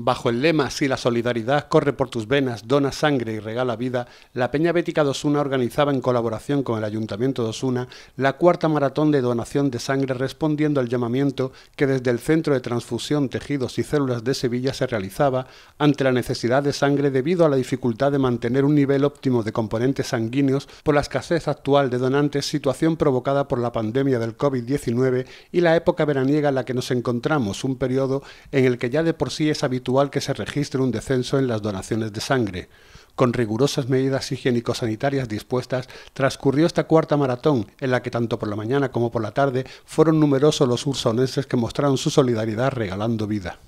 Bajo el lema Si la solidaridad corre por tus venas, dona sangre y regala vida, la Peña Bética de Osuna organizaba en colaboración con el Ayuntamiento de Osuna la cuarta maratón de donación de sangre respondiendo al llamamiento que desde el Centro de Transfusión, Tejidos y Células de Sevilla se realizaba ante la necesidad de sangre debido a la dificultad de mantener un nivel óptimo de componentes sanguíneos por la escasez actual de donantes, situación provocada por la pandemia del COVID-19 y la época veraniega en la que nos encontramos, un periodo en el que ya de por sí es habitual que se registre un descenso en las donaciones de sangre. Con rigurosas medidas higiénico-sanitarias dispuestas, transcurrió esta cuarta maratón, en la que tanto por la mañana como por la tarde fueron numerosos los ursonenses que mostraron su solidaridad regalando vida.